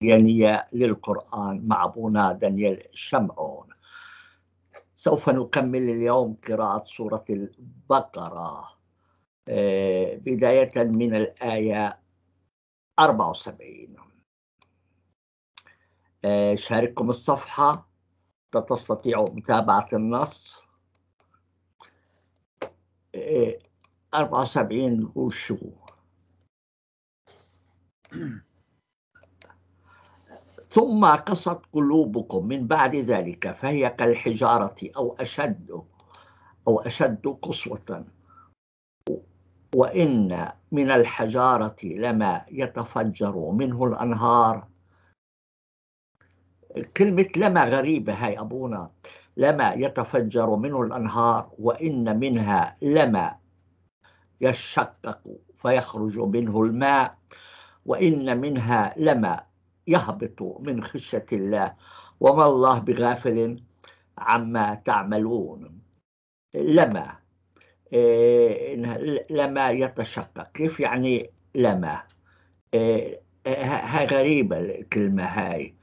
يعني للقرآن مع أبونا دانيال شمعون سوف نكمل اليوم قراءة سورة البقرة آه، بداية من الآية 74 آه، شارككم الصفحة تستطيعوا متابعة النص 74 نقول شو ثم قصت قلوبكم من بعد ذلك فهي كالحجارة أو أشد أو أشد قسوة وإن من الحجارة لما يتفجر منه الأنهار كلمة لما غريبة هاي أبونا لما يتفجر منه الأنهار وإن منها لما يشقق فيخرج منه الماء وإن منها لما يهبط من خشية الله وما الله بغافل عما تعملون لما إيه، لما يتشقق كيف يعني لما هاي غريبة الكلمة هاي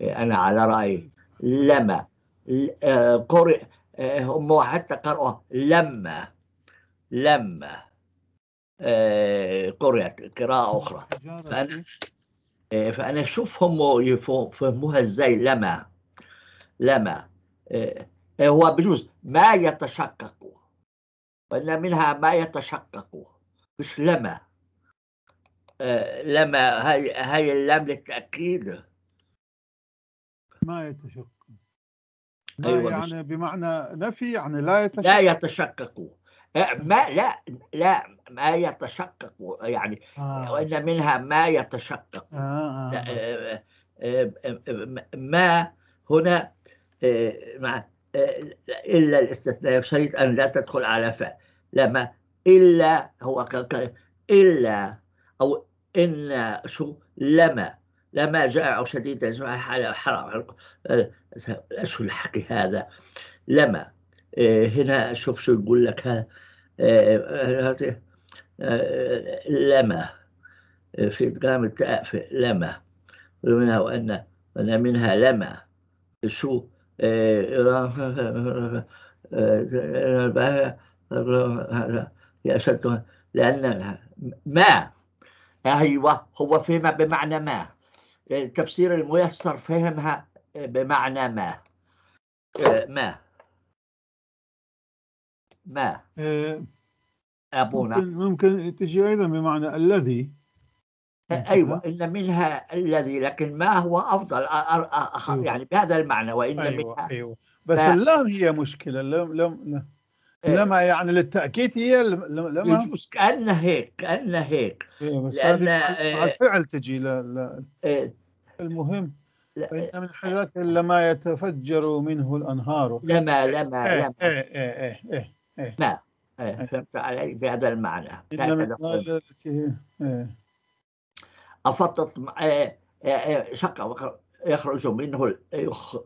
أنا على رأيي لما إيه، قرئ إيه، هم حتى قرأوا لما لما قرأت قراءة أخرى فأنا آه، فانا اشوف هم يفهموها ازاي لما لما آه، آه، هو بجوز ما يتشقق وان منها ما يتشقق مش لما لما هاي هاي اللام للتاكيد ما يتشقق أيوة يعني بمعنى نفي يعني لا يتشقق لا يتشقق آه، ما لا لا ما يتشقق يعني آه. وان منها ما يتشقق آه آه. آه. آه، ما هنا مع الا الاستثناء شريط ان لا تدخل على فاء لما الا هو الا او ان شو لما لما جائع شديد حرام شو الحكي هذا لما آه، هنا شوفش يقول لك ها آه، آه، لما في إدغام التاء في لما ومنها وأن أن منها لما شو يا لأن ما أيوة هو فهم بمعنى ما التفسير الميسر فهمها بمعنى ما ما ما إيه، أبونا ممكن, ممكن تجي أيضا بمعنى الذي أيوة إن منها الذي لكن ما هو أفضل أيوة. يعني بهذا المعنى وإن أيوة منها أيوة بس ف... اللام هي مشكلة لم لم لما إيه. يعني للتأكيد هي لما يجوز كأنها هيك كأنها هيك إيه بس لأن إيه. الفعل تجي لا لا المهم فإن من حيرات لما يتفجر منه الأنهار لما لما إيه لما إيه إيه إيه إيه. نعم إيه، إيه. فهمت علي بهذا المعنى إيه. إيه. شق يخرج منه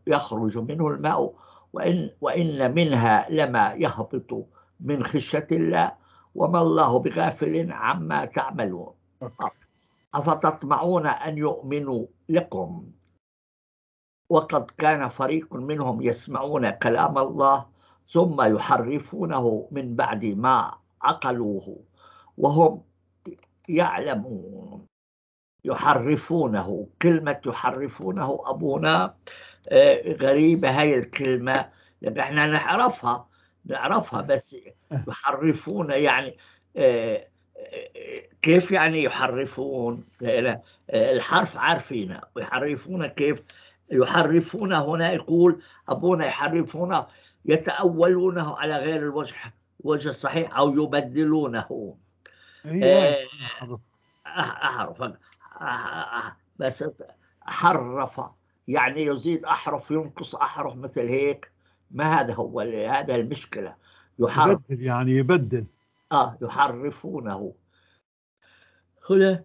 يخرج منه الماء وإن وإن منها لما يهبط من خشية الله وما الله بغافل عما تعملون آه. أفتطمعون أن يؤمنوا لكم وقد كان فريق منهم يسمعون كلام الله ثم يحرفونه من بعد ما عقلوه وهم يعلمون يحرفونه كلمة يحرفونه أبونا آه، غريبة هاي الكلمة لأن احنا نعرفها نعرفها بس أه. يحرفون يعني آه، كيف يعني يحرفون الحرف عارفينه يحرفون كيف يحرفون هنا يقول أبونا يحرفونه يتأولونه على غير الوجه الوجه الصحيح أو يبدلونه أيوة. أحرف آه، يعني أه، أه، بس حرف يعني يزيد أحرف ينقص أحرف مثل هيك ما هذا هو هذا المشكلة يحرف يبدل يعني يبدل آه يحرفونه هنا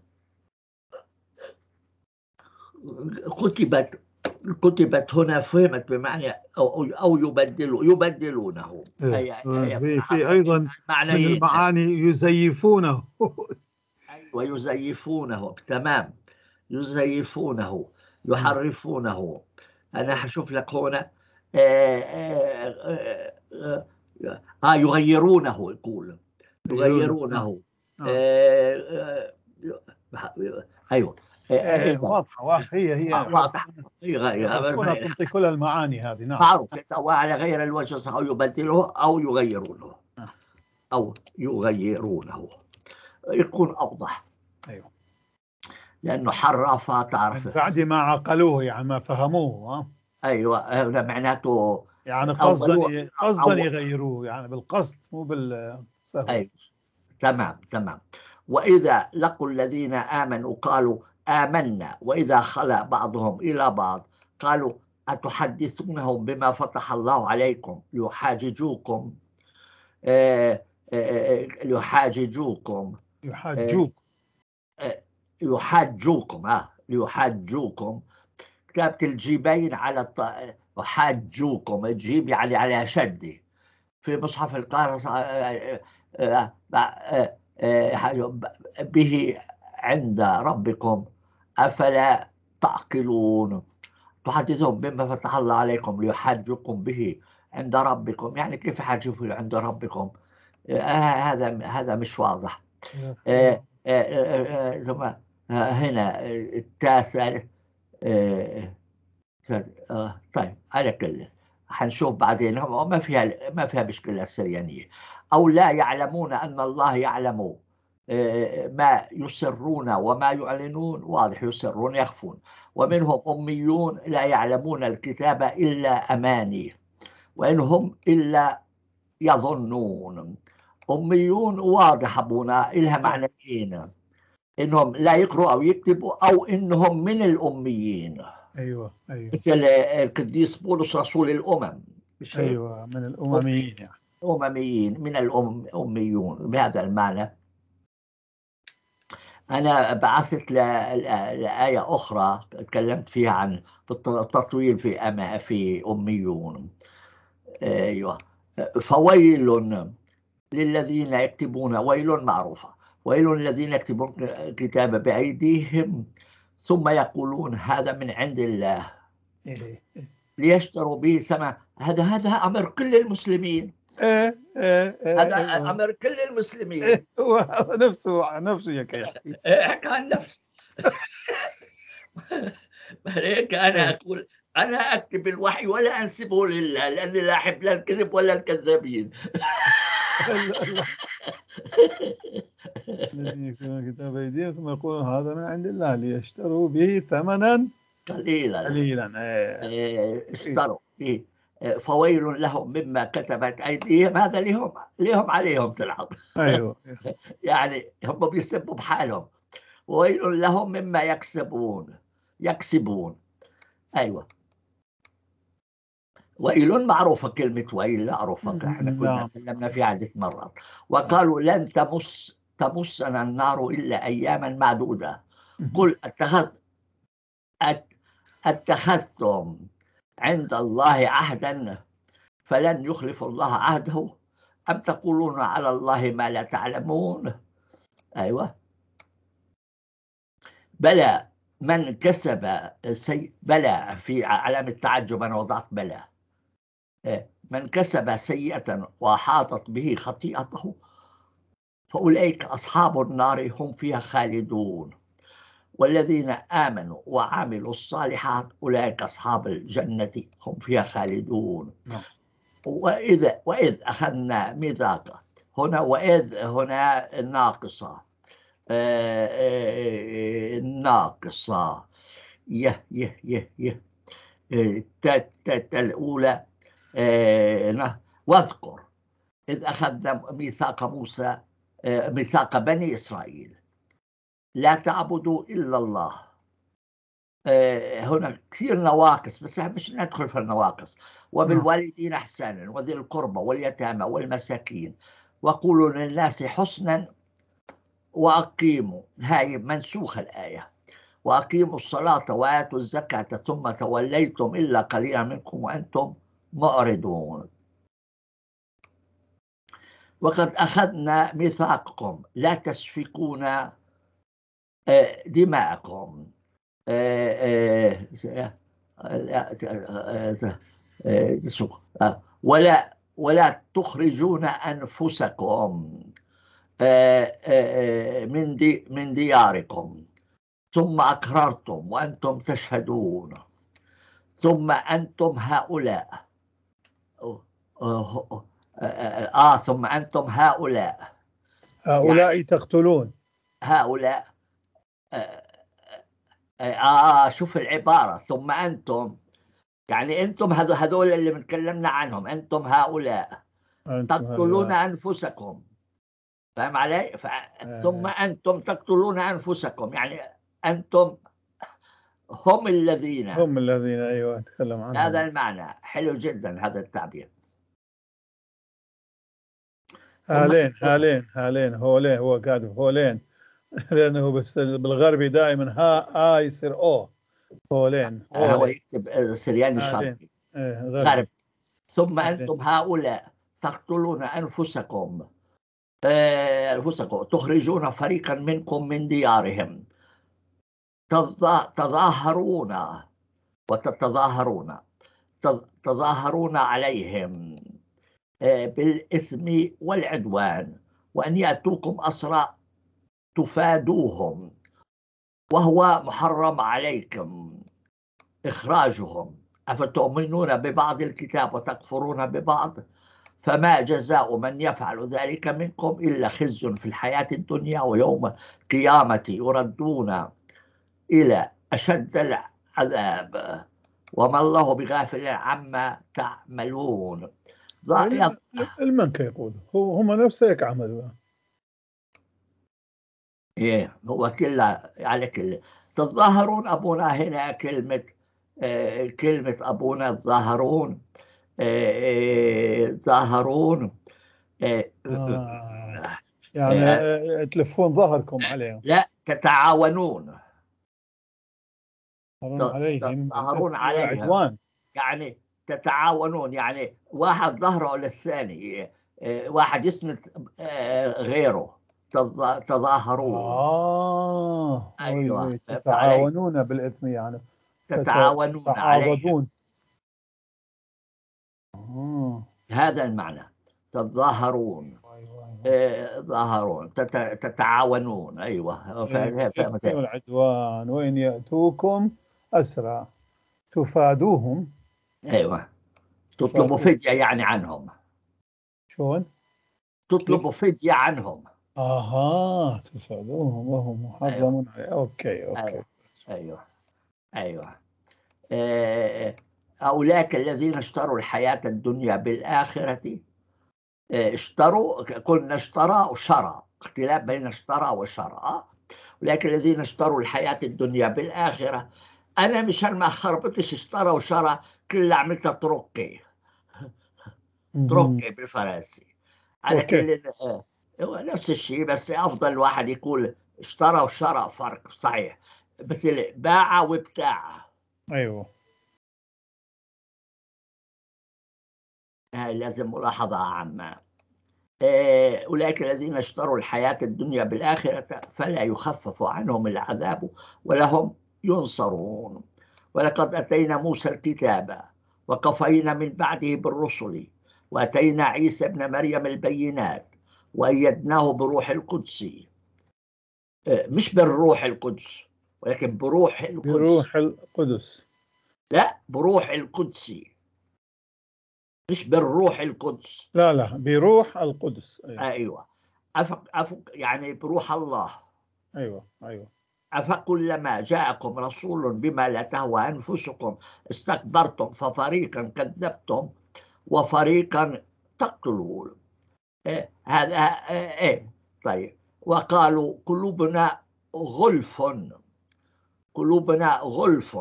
كتبت كتبت هنا فهمت بمعنى او او يبدلوا يبدلونه إيه. أي أي آه، في في ايضا من إيه؟ المعاني يزيفونه ويزيفونه أيوة، تمام يزيفونه يحرفونه انا هشوف لك هنا آه, آه, آه،, آه، يغيرونه يقول يغيرونه ايوه آه، إيه، آه، واضحه واضحه هي هي آه، واضحه تعطي إيه، كل المعاني هذه نعم معروف على غير الوجه او يبدله او يغيرونه نعم. او يغيرونه يكون اوضح ايوه لانه حرفة تعرف بعد ما عقلوه يعني ما فهموه ها ايوه هذا معناته يعني قصدا قصدا يغيروه يعني بالقصد مو بال ايوه تمام تمام واذا لقوا الذين امنوا قالوا آمنا وإذا خلا بعضهم إلى بعض قالوا أتحدثونهم بما فتح الله عليكم ليحاججوكم يحاججوكم يحاجوكم آه، ليحاججوكم آه، آه، يحاجوك يحاجوكم اه ليحاجوكم كتابة الجيبين على الط... يحاجوكم الجيب يعني على شدي في مصحف القارص به عند ربكم أفلا تعقلون تحدثهم بما فتح الله عليكم ليحاجكم به عند ربكم يعني كيف يحاجوه عند ربكم آه هذا هذا مش واضح آه آه،, آه،, آه،, آه هنا التاسع طيب على كل حنشوف بعدين ما فيها ما فيها مشكله السريانيه او لا يعلمون ان الله يعلم آه، ما يسرون وما يعلنون واضح يسرون يخفون ومنهم أميون لا يعلمون الكتاب إلا أماني وإنهم إلا يظنون أميون واضح أبونا إلها معنيين إنهم لا يقرؤوا أو يكتبوا أو إنهم من الأميين أيوة أيوة مثل آه، القديس بولس رسول الأمم أيوة من الأمميين يعني أمميين من الأميون بهذا المعنى أنا بعثت لآية أخرى تكلمت فيها عن التطويل في أما في أميون أيوه فويل للذين يكتبون ويل معروفة ويل للذين يكتبون الكتاب بأيديهم ثم يقولون هذا من عند الله ليشتروا به ثمن هذا هذا أمر كل المسلمين إيه،, ايه ايه هذا إيه، إيه. امر كل المسلمين نفسه نفسه هيك يحكي حكى عن نفسه هيك انا اقول انا اكتب الوحي ولا انسبه لله لاني لا احب لا الكذب ولا الكذابين الذي يكون كتاب ايديه ثم يقول هذا من عند الله ليشتروا به ثمنا قليلا قليلا ايه اشتروا فيه فويل لهم مما كتبت ايديهم هذا لهم لهم عليهم تلعب ايوه يعني هم بيسبوا بحالهم ويل لهم مما يكسبون يكسبون ايوه ويل معروفه كلمه ويل معروفه احنا كنا نعم. تكلمنا فيها عده مرات وقالوا لن تمس تمسنا النار الا اياما معدوده قل اتخذ أتخذتم عند الله عهدا فلن يخلف الله عهده أم تقولون على الله ما لا تعلمون أيوة بلى من كسب سيء بلى في علامة التعجب أنا وضعت بلى إيه، من كسب سيئة وأحاطت به خطيئته فأولئك أصحاب النار هم فيها خالدون والذين آمنوا وعملوا الصالحات أولئك أصحاب الجنة هم فيها خالدون نعم. وإذا وإذ أخذنا ميثاق هنا وإذ هنا ناقصة آه، آه، ناقصة يه يه يه يه آه، الأولى نعم. واذكر إذ أخذنا ميثاق موسى ميثاق بني إسرائيل لا تعبدوا إلا الله آه، هنا كثير نواقص بس مش ندخل في النواقص نعم. وبالوالدين احسانا وذي القربى واليتامى والمساكين وقولوا للناس حسنا واقيموا هاي منسوخه الايه واقيموا الصلاه واتوا الزكاه ثم توليتم الا قليلا منكم وانتم معرضون وقد اخذنا ميثاقكم لا تسفكون دماءكم ولا ولا تخرجون انفسكم من دي من دياركم ثم اكررتم وانتم تشهدون ثم انتم هؤلاء اه ثم انتم هؤلاء هؤلاء يعني تقتلون هؤلاء آه، آه،, آه آه شوف العبارة ثم أنتم يعني أنتم هذو هذول اللي تكلمنا عنهم أنتم هؤلاء تقتلون أنفسكم فهم علي؟ ف... ثم آه. أنتم تقتلون أنفسكم يعني أنتم هم الذين هم الذين أيوة أتكلم عنهم هذا المعنى حلو جدا هذا التعبير هالين هالين هالين هولين هو قاعد هولين لانه بس بالغربي دائما ها اي يصير او هولين آه، هو يكتب سرياني آه، آه، شرقي إيه، إيه، غرب ثم انتم هؤلاء تقتلون انفسكم انفسكم تخرجون فريقا منكم من ديارهم تظاهرون وتتظاهرون تظاهرون عليهم بالإثم والعدوان وأن يأتوكم أسرى تفادوهم وهو محرم عليكم إخراجهم أفتؤمنون ببعض الكتاب وتكفرون ببعض فما جزاء من يفعل ذلك منكم إلا خزي في الحياة الدنيا ويوم القيامة يردون إلى أشد العذاب وما الله بغافل عما تعملون المن يقول هم نفسه يعملون ايه هو كلها على كل تظاهرون ابونا هنا كلمه آه، كلمه ابونا تظاهرون آه، آه، تظاهرون يعني تلفون ظهركم عليهم لا تتعاونون تظاهرون عليهم يعني تتعاونون يعني واحد ظهره للثاني واحد يسند غيره تظاهرون آه أيوة, أيوة، طيب، تتعاونون بالإثم يعني تتعاونون عليه آه. هذا المعنى تتظاهرون تظاهرون أيوة، أيوة. آه، تتعاونون أيوة العدوان وإن يأتوكم أسرى تفادوهم أيوة تطلب فدية يعني عنهم شلون؟ تطلب فدية عنهم اها تفعلوه وهو محرم أيوة. عليه اوكي اوكي ايوه ايوه, أيوة. أولئك آه، الذين اشتروا الحياة الدنيا بالآخرة آه، اشتروا قلنا اشترى وشرى اختلاف بين اشترى وشرى أولئك الذين اشتروا الحياة الدنيا بالآخرة أنا مشان ما خربطش اشترى وشرى كل اللي عملته تركي ترقي بالفرنسي على كل هو نفس الشيء بس افضل واحد يقول اشترى وشرى فرق صحيح مثل باع وابتاع ايوه آه، لازم ملاحظة عامة آه، أولئك الذين اشتروا الحياة الدنيا بالآخرة فلا يخفف عنهم العذاب ولهم ينصرون ولقد أتينا موسى الكتاب وقفينا من بعده بالرسل وأتينا عيسى ابن مريم البينات وأيدناه بروح القدس آه، مش بالروح القدس ولكن بروح القدس بروح القدس لا بروح القدس مش بالروح القدس لا لا بروح القدس أيوة, أيوة. أفق أفق يعني بروح الله أيوة أيوة أفكلما جاءكم رسول بما لا تهوى أنفسكم استكبرتم ففريقا كذبتم وفريقا تقتلون إيه، هذا إيه،, ايه طيب وقالوا قلوبنا غلف قلوبنا غلف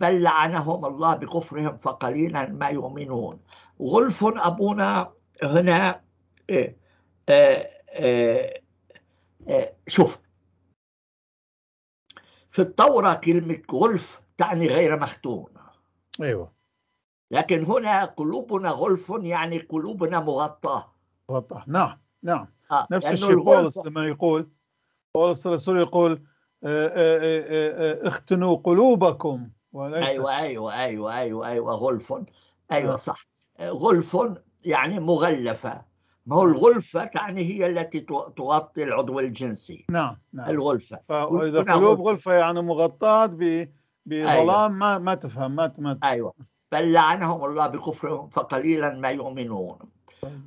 بل لعنهم الله بكفرهم فقليلا ما يؤمنون غلف أبونا هنا إيه إيه إيه إيه شوف في التوراة كلمة غلف تعني غير مختون أيوة لكن هنا قلوبنا غلف يعني قلوبنا مغطاة وضح نعم نعم آه. نفس الشيء بولس لما يقول بولس الرسول يقول آه، آه، آه، اختنوا قلوبكم وليس ايوه ايوه ايوه ايوه ايوه غلف ايوه نعم. صح غلف يعني مغلفه ما هو الغلفة تعني هي التي تغطي العضو الجنسي نعم نعم الغلفة فإذا قلوب غلفة يعني مغطاة بظلام أيوة. ما تفهم ما, ما أيوة بل لعنهم الله بكفرهم فقليلا ما يؤمنون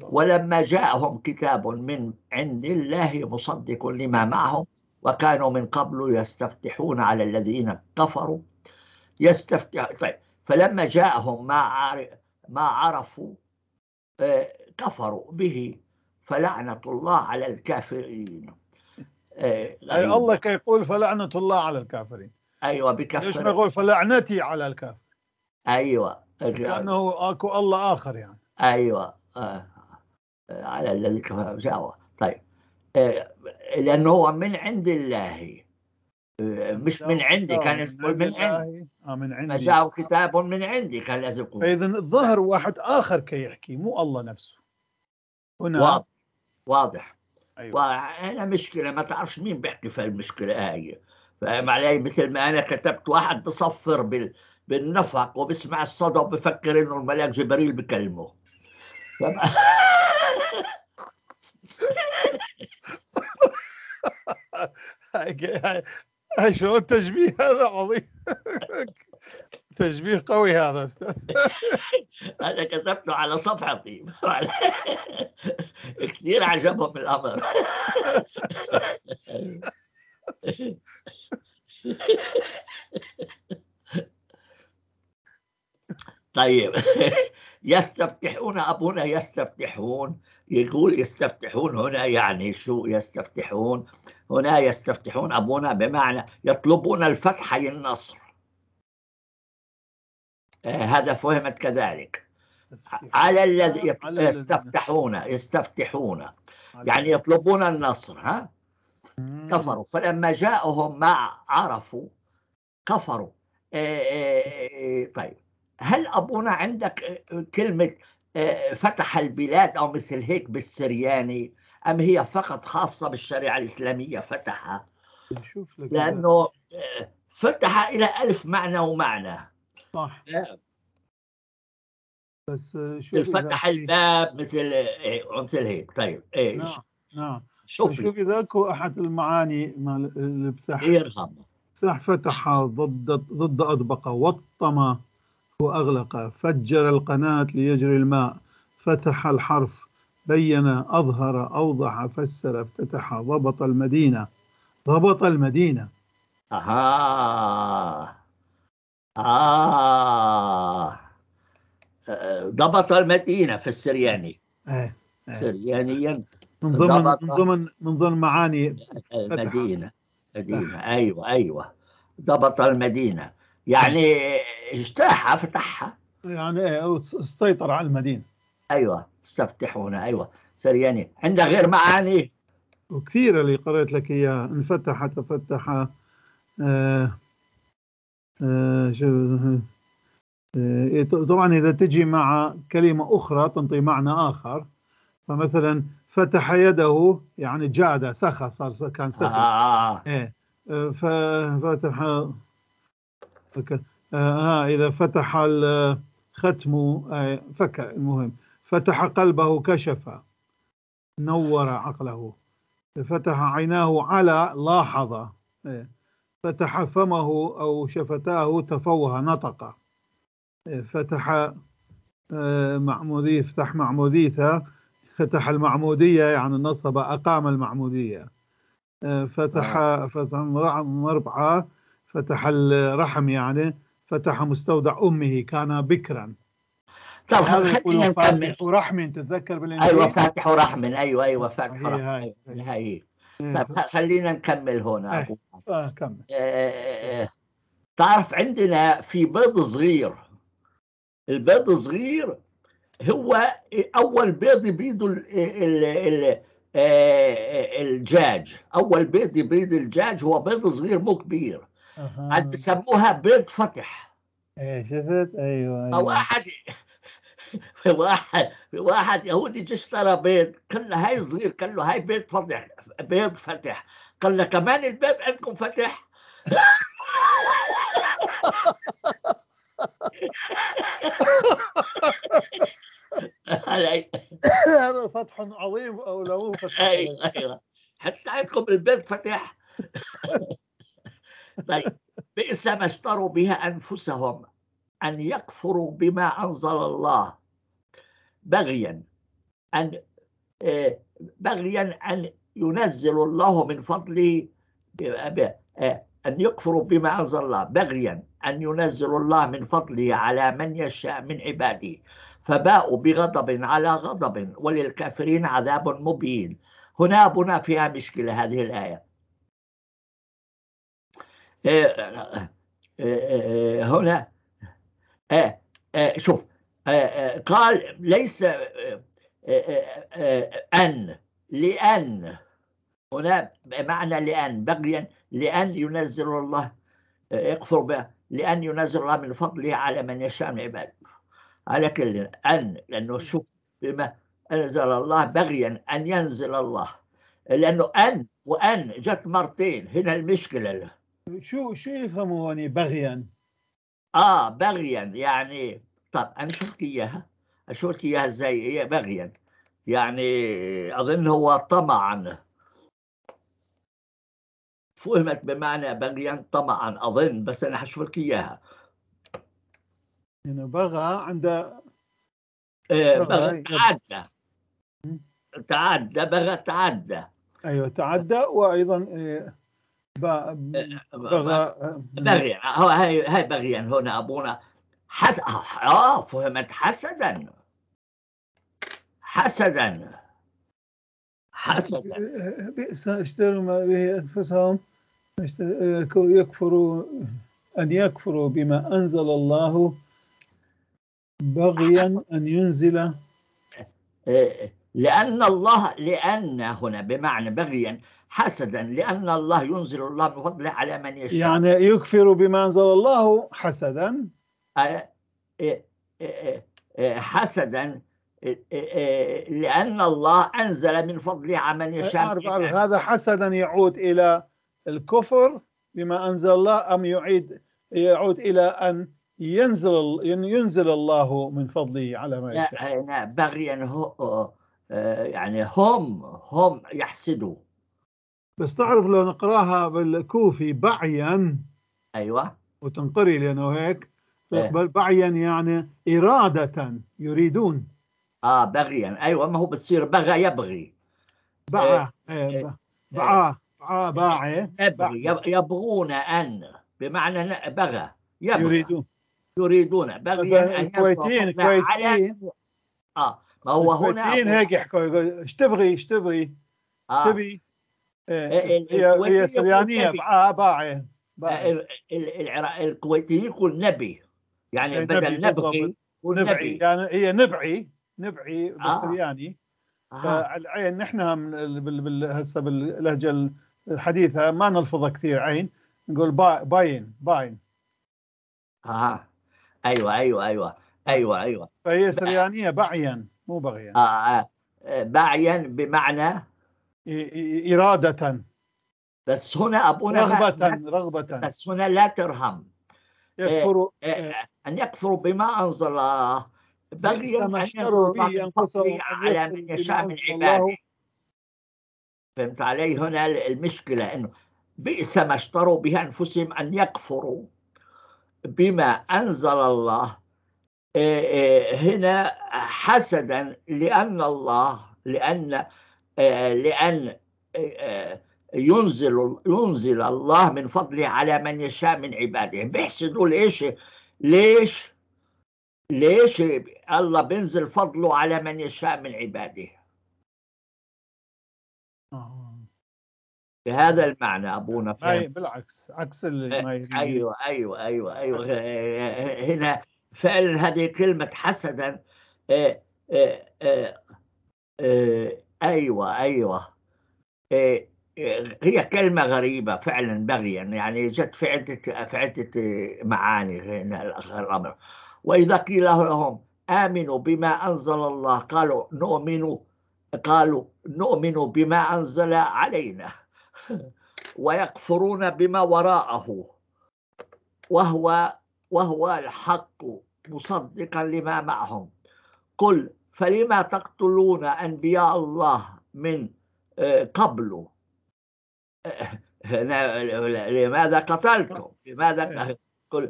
ولما جاءهم كتاب من عند الله مصدق لما معهم وكانوا من قبل يستفتحون على الذين كفروا يستفتح طيب فلما جاءهم ما ما عرفوا آه، كفروا به فلعنة الله على الكافرين آه، أي أيوة. الله كيقول فلعنة الله على الكافرين أيوة بكفر ليش ما يقول فلعنتي على الكافر أيوة لأنه أكو الله آخر يعني أيوة آه، على الذي كفى دعوة طيب آه، لأنه هو من عند الله آه، مش من عندي كان يقول من عندي آه من عندي فجاءه كتاب من عندي كان لازم يقول فإذا الظهر واحد آخر كي يحكي مو الله نفسه هنا واضح واضح أيوة. وأنا مشكلة ما تعرفش مين بيحكي في المشكلة هاي فاهم علي مثل ما أنا كتبت واحد بصفر بال... بالنفق وبسمع الصدى وبفكر إنه الملاك جبريل بكلمه هاي شلون التشبيه هذا عظيم تشبيه قوي هذا استاذ هذا كتبته على صفحتي طيب. كثير عجبهم الامر طيب يستفتحون أبونا يستفتحون يقول يستفتحون هنا يعني شو يستفتحون هنا يستفتحون أبونا بمعنى يطلبون الفتح للنصر آه هذا فهمت كذلك على الذي يستفتحون يستفتحون يعني يطلبون النصر ها كفروا فلما جاءهم ما عرفوا كفروا آه آه, آه، طيب هل أبونا عندك آه، آه، كلمة آه، فتح البلاد أو مثل هيك بالسرياني أم هي فقط خاصة بالشريعة الإسلامية فتحها لأنه فتح إلى ألف معنى ومعنى صح بس شوف إذا... الباب مثل مثل هيك طيب إيه، نعم، ايش نعم شوف شوف اذا اكو احد المعاني مال الفتح فتح ضد ضد اطبق وطم وأغلق فجر القناة ليجري الماء فتح الحرف بين أظهر أوضح فسر افتتح ضبط المدينة ضبط المدينة أها آه, آه. ضبط المدينة في السرياني آه. سريانيا من ضمن من ضمن من ضمن معاني المدينة مدينة أيوة أيوة ضبط المدينة يعني اجتاحها فتحها يعني إيه، سيطر على المدينه ايوه استفتحونا ايوه سرياني عندك غير معاني وكثير اللي قرأت لك اياها انفتح تفتح آه آه آه إيه، طبعا اذا تجي مع كلمه اخرى تنطي معنى اخر فمثلا فتح يده يعني جاد سخى صار كان سخى آه. آه. آه. إيه، آه، ففتح آه،, آه إذا فتح الختم آه، آه، فك المهم فتح قلبه كشف نور عقله فتح عيناه على لاحظ فتح فمه أو شفتاه تفوه نطق فتح معمودي فتح معموديته فتح المعمودية يعني نصب أقام المعمودية فتح فتح مربعة فتح الرحم يعني فتح مستودع أمه كان بكرا طب خلينا نكمل ورحم تتذكر بالإنجليزي أيوة فاتح ورحم أيوة أيوة فاتح ورحمن هي, هاي. إيه. طب خلينا نكمل هنا إيه. آه كمل. آه، آه، آه. تعرف عندنا في بيض صغير البيض الصغير هو اول بيض يبيض الدجاج اول بيض يبيض الدجاج هو بيض صغير مو كبير أه. بسموها بيض فتح ايه شفت ايوه, أيوة. واحد في واحد في واحد يهودي جه اشترى بيت قال له هاي صغير قال له هاي بيت فتح بيت فتح قال له كمان البيت عندكم فتح هذا فتح عظيم او لو فتح ايوه ايوه حتى عندكم البيت فتح طيب بئس ما اشتروا بها انفسهم ان يكفروا بما انزل الله بغيا ان آه، بغيا ان ينزل الله من فضله آه، ان يكفروا بما انزل الله بغيا ان ينزل الله من فضله على من يشاء من عباده فباءوا بغضب على غضب وللكافرين عذاب مبين هنا بنا فيها مشكله هذه الايه آه، آه، آه، هنا شوف قال ليس أن لأن هنا معنى لأن بغيا لأن ينزل الله اقفر به لأن ينزل الله من فضله على من يشاء من عباده على كل أن لأنه شوف بما أنزل الله بغيا أن ينزل الله لأنه أن وأن جت مرتين هنا المشكلة له شو شو يفهموا هون إيه، بغيا؟ اه بغيا يعني طب انا شو لك اياها اشوف لك اياها ازاي هي إيه، بغيا يعني اظن هو طمعا فهمت بمعنى بغيا طمعا اظن بس انا حشوف لك اياها يعني بغى عند إيه، بغى تعدى تعدى بغى تعدى ايوه تعدى وايضا أه، بغيا هو هاي هاي بغيا هنا ابونا حس آه،, اه فهمت حسدا حسدا حسدا بئس اشتروا ما به انفسهم يكفروا ان يكفروا بما انزل الله بغيا ان ينزل أه، لان الله لان هنا بمعنى بغيا حسدا لأن الله ينزل الله من فضله على من يشاء يعني يكفر بما أنزل الله حسدا حسدا لأن الله أنزل من فضله على من يشاء أعرف أعرف هذا حسدا يعود إلى الكفر بما أنزل الله أم يعيد يعود إلى أن ينزل ينزل الله من فضله على ما يشاء بغيا يعني هم هم يحسدوا بس تعرف لو نقراها بالكوفي بعيا ايوه وتنقري لانه هيك إيه. بعيا يعني إرادة يريدون اه بغيا يعني، ايوه ما هو بتصير بغى يبغي بعى باع بعى باعي يبغون ان بمعنى بغى يبغى يريدون يريدون بغيا ان الكويتيين الكويتيين نعم، اه ما هو هنا الكويتيين هيك يحكوا ايش تبغي ايش تبغي؟ آه. تبي إيه. إيه، هي سريانيه آه، باعه الكويتي يقول نبي يعني إيه، بدل نبغي ونبعي يعني هي نبعي نبعي آه. بالسرياني آه. العين نحن هسه باللهجه الحديثه ما نلفظها كثير عين نقول با باين باين اها ايوه ايوه ايوه ايوه ايوه فهي سريانيه بعيا مو بغيا اه, آه. بعيا بمعنى إرادة بس هنا أبونا رغبة لا رغبة بس هنا لا ترهم يكفر أن يكفروا بما أنزل الله بل أن ينصروا به أنفسهم على من يشاء من عباده فهمت علي هنا المشكلة أنه بئس ما اشتروا به أنفسهم أن يكفروا بما أنزل الله هنا حسدا لأن الله لأن آه، لأن آه، آه، ينزل ينزل الله من فضله على من يشاء من عباده بيحسدوا ليش ليش ليش الله بينزل فضله على من يشاء من عباده بهذا المعنى ابونا فهم بالعكس عكس اللي ايوه ايوه ايوه ايوه هنا فعلا هذه كلمه حسدا ايوه ايوه إيه هي كلمة غريبة فعلا بغيا يعني جت في عدة في عدة معاني هنا الأمر وإذا قيل لهم آمنوا بما أنزل الله قالوا نؤمن قالوا نؤمن بما أنزل علينا ويكفرون بما وراءه وهو وهو الحق مصدقا لما معهم قل فلما تقتلون أنبياء الله من آه، قبله آه، لماذا قتلتم لماذا إيه.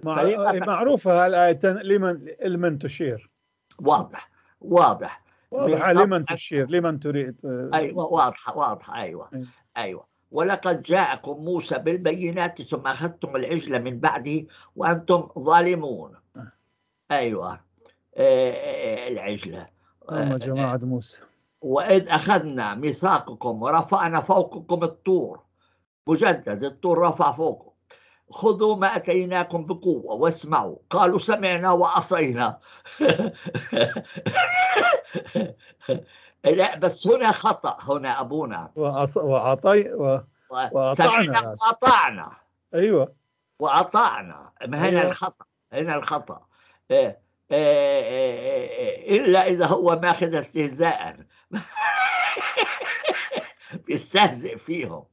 آه، معروفة الآية لمن لمن تشير واضح واضح واضح لمن تشير لمن تريد أيوة واضحة واضحة أيوة أيوة ولقد جاءكم موسى بالبينات ثم أخذتم العجل من بعده وأنتم ظالمون أيوة العجلة أما آه، جماعة آه، موسى وإذ أخذنا ميثاقكم ورفعنا فوقكم الطور مجدد الطور رفع فوقه خذوا ما أتيناكم بقوة واسمعوا قالوا سمعنا وعصينا لا بس هنا خطأ هنا أبونا وعص... وعطي و... وأطعنا وأطعنا أيوة وأطعنا هنا أيوة. الخطأ هنا الخطأ إيه إيه، إيه، إيه، إلا إذا هو ماخذ استهزاء بيستهزئ فيهم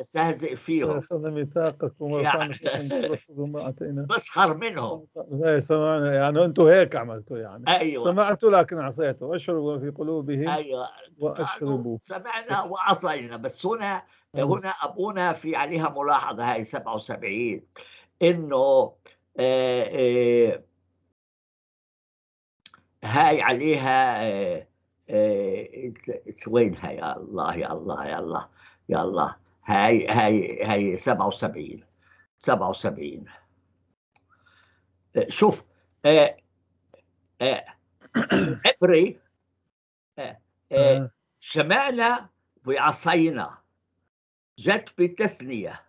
استهزئ فيهم اخذ ميثاقكم ورفعنا ترفضوا ما اتينا بسخر منهم ايه سمعنا يعني انتم هيك عملتوا يعني ايوه سمعت لكن عصيتوا اشربوا في قلوبهم ايوه واشربوا سمعنا وعصينا بس هنا أيوة. هنا ابونا في عليها ملاحظه هاي 77 انه آه، آه، هاي عليها آه، وين هاي الله يا الله يا الله يا الله هاي هاي هاي 77 77 شوف عبري شمعنا وعصينا جت بالتثنية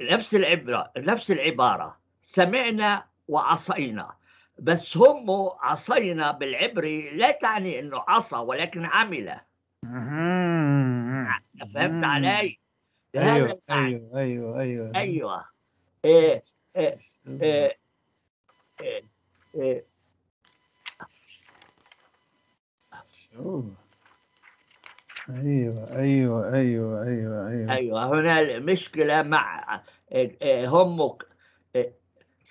نفس العبرة نفس العبارة سمعنا وعصينا بس هم عصينا بالعبري لا تعني انه عصى ولكن عمل فهمت علي؟ أيوه،, أيوة, أيوة, ايوه ايوه ايوه ايوه إيه ايه ايوه ايوه ايوه ايوه ايوه ايوه هنا المشكله مع إيه، إيه، هم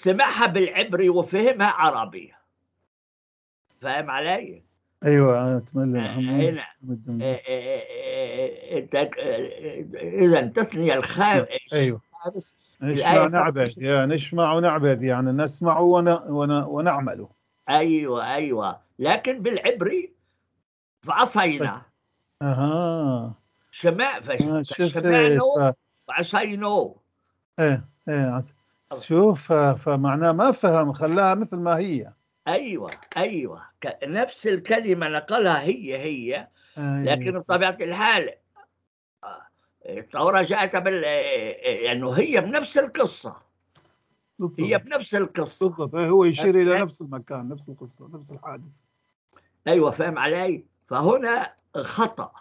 سمعها بالعبري وفهمها عربي فاهم علي؟ ايوه اتمنى آه، هنا آه، آه، اذا تثني الخامس ايوه نسمع ونعبد أيوة، يا نسمع ونعبد يعني نسمع ون... ون... ونعمل ايوه ايوه لكن بالعبري فعصينا اها شمع سمع فشمعنا وعصينا ايه ايه شوف فمعناه ما فهم خلاها مثل ما هي ايوه ايوه نفس الكلمه نقلها هي هي أيوة. لكن بطبيعه الحال آه، الثوره جاءت بال آه، آه، لانه يعني هي بنفس القصه بالضبط. هي بنفس القصه بالضبط هو يشير الى نفس المكان نفس القصه نفس الحادث ايوه فاهم علي فهنا خطا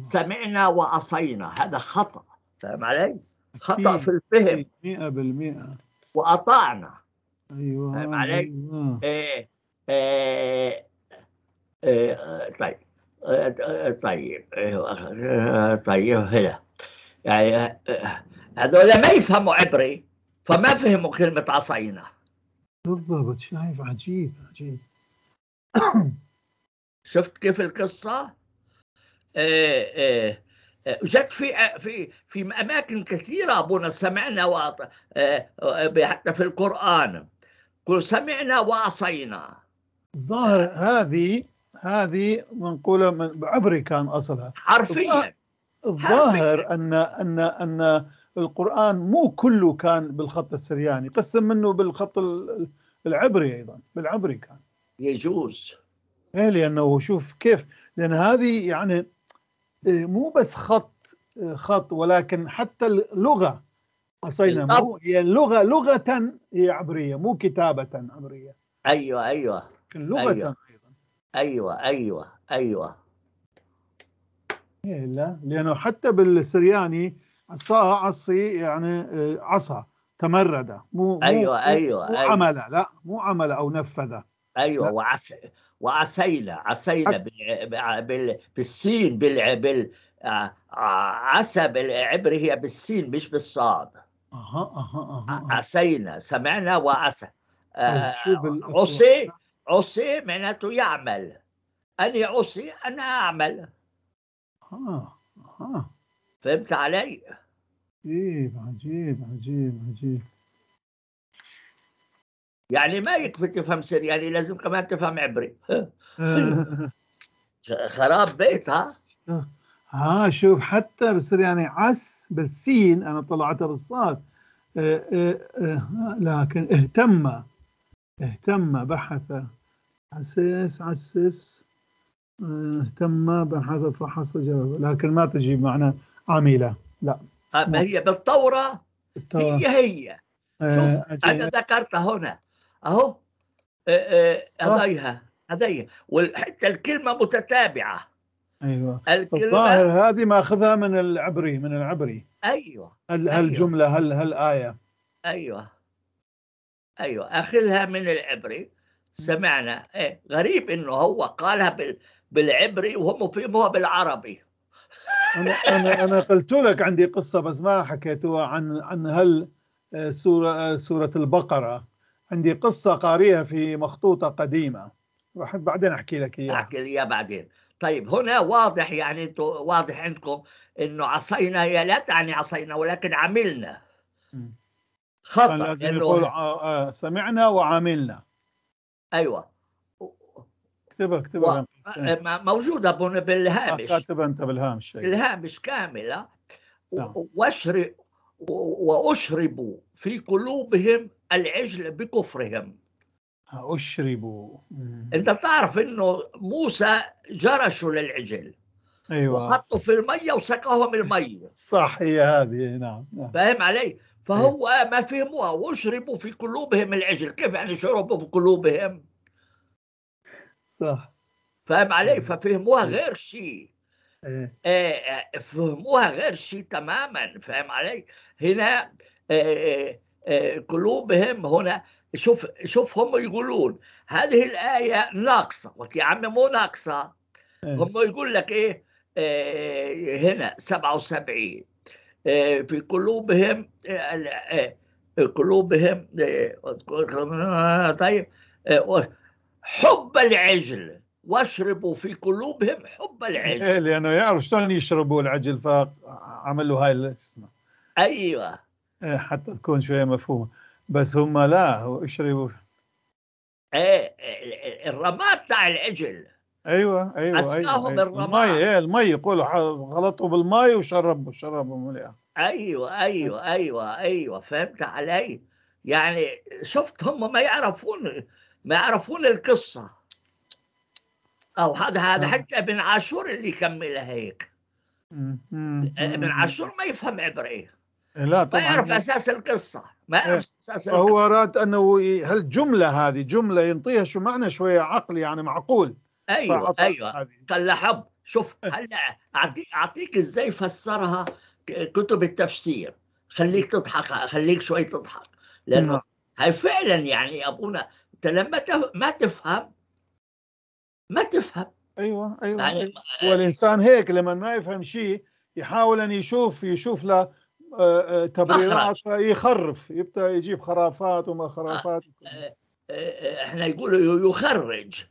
سمعنا واصينا هذا خطا فاهم علي خطا في الفهم 100% وقطعنا ايوه فاهم عليك؟ أيوة. إيه, إيه،, إيه، طيب إيه، طيب طيب هنا يعني هذول ما يفهموا عبري فما فهموا كلمة عصينا بالضبط شايف عجيب عجيب شفت كيف القصة؟ إيه إيه جت في في في اماكن كثيره ابونا سمعنا و آه، حتى في القران قل سمعنا وعصينا ظاهر هذه هذه منقوله من عبري كان اصلها حرفيا الظاهر ان ان ان القران مو كله كان بالخط السرياني قسم منه بالخط العبري ايضا بالعبري كان يجوز ايه لانه شوف كيف لان هذه يعني إيه، مو بس خط إيه، خط ولكن حتى اللغه قصينا هي اللغه لغه هي عبريه مو كتابه عبريه ايوه ايوه لغه أيوة. ايضا ايوه ايوه ايوه إيه، لا لانه حتى بالسرياني يعني، عصا عصي يعني عصا تمرد مو ايوه مو ايوه مو أيوة. عمل لا مو عمل او نفذ ايوه وعصى وعسيلة عسيلة بالسين بال آه، عسى بالعبري هي بالسين مش بالصاد أها أها عسينا سمعنا وعسى آه، طيب، عصي عصي معناته يعمل أني عصي أنا أعمل آه، فهمت علي؟ عجيب عجيب عجيب عجيب يعني ما يكفي تفهم سرياني يعني لازم كمان تفهم عبري خراب بيت ها ها شوف حتى بالسرياني عس بالسين انا طلعتها بالصاد آه، آه، آه، لكن اهتم اهتم بحث عسس عسس اهتم بحث فحص جرب لكن ما تجيب معنى عميله لا ما هي بالثوره هي هي شوف انا ذكرتها هنا اهو هذيها هذيها وحتى الكلمه متتابعه ايوه الظاهر هذه ماخذها من العبري من العبري ايوه هل أيوة. هالايه هل هل آية؟ ايوه ايوه اخذها من العبري سمعنا إيه غريب انه هو قالها بالعبري وهم فهموها بالعربي انا انا انا قلت لك عندي قصه بس ما حكيتوها عن عن هل سوره سوره البقره عندي قصة قاريها في مخطوطة قديمة راح بعدين أحكي لك إياها أحكي لي إياها بعدين طيب هنا واضح يعني انتم واضح عندكم انه عصينا هي لا تعني عصينا ولكن عملنا خطا لازم إنه يقول آه، آه، سمعنا وعملنا ايوه اكتبها اكتبها و... آه، موجوده بالهامش كاتبها انت بالهامش أيوة. الهامش كامله نعم. واشرب واشربوا في قلوبهم العجل بكفرهم أشربوا أنت تعرف أنه موسى جرشوا للعجل أيوة وحطوا في المية وسقاهم المية صح هي هذه نعم, نعم. فاهم علي؟ فهو أيوة. ما فهموها واشربوا في قلوبهم العجل كيف يعني شربوا في قلوبهم؟ صح فاهم علي؟ إيه. ففهموها إيه. غير شيء إيه. آه، آه، فهموها غير شيء تماما فاهم علي؟ هنا آه, آه، آه، قلوبهم هنا شوف شوف هم يقولون هذه الآية ناقصة قلت يا عمي مو ناقصة إيه. هم يقول لك إيه, آه، هنا 77 آه، في قلوبهم قلوبهم طيب حب العجل واشربوا في قلوبهم حب العجل إيه، لانه يعرف شلون يشربوا العجل فعملوا هاي اسمه ايوه إيه، حتى تكون شويه مفهومه بس هم لا اشربوا ايه الرماد تاع العجل أيوة،, ايوه ايوه اسقاهم أيوة الرماد المي ايه المي يقولوا غلطوا بالمي وشربوا شربوا مليان ايوه ايوه ايوه ايوه فهمت علي يعني شفت هم ما يعرفون ما يعرفون القصه او هذا هذا نعم. حتى ابن عاشور اللي يكملها هيك ابن عاشور ما يفهم عبريه لا طبعا ما يعرف اساس القصه ما إيه. يعرف اساس القصه هو اراد انه هالجمله هذه جمله ينطيها شو معنى شويه عقل يعني معقول ايوه ايوه قال لحب شوف إيه. هلا اعطيك اعطيك ازاي فسرها كتب التفسير خليك تضحك خليك شوي تضحك لانه نعم. هاي فعلا يعني ابونا انت لما ما تفهم ما تفهم ايوه ايوه, يعني أيوة. والانسان هيك لما ما يفهم شيء يحاول ان يشوف يشوف له آه، آه، تبريرات يخرف يبدا يجيب خرافات وما خرافات آه، احنا يقولوا يخرج